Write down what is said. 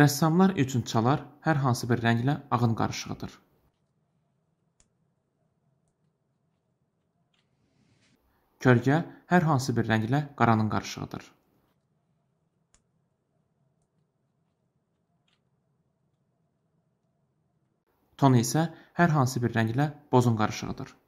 Rəssamlar üçün çalar hər hansı bir rənglə ağın qarışığıdır. Kölgə hər hansı bir rənglə qaranın qarışığıdır. Ton isə hər hansı bir rənglə bozun qarışığıdır.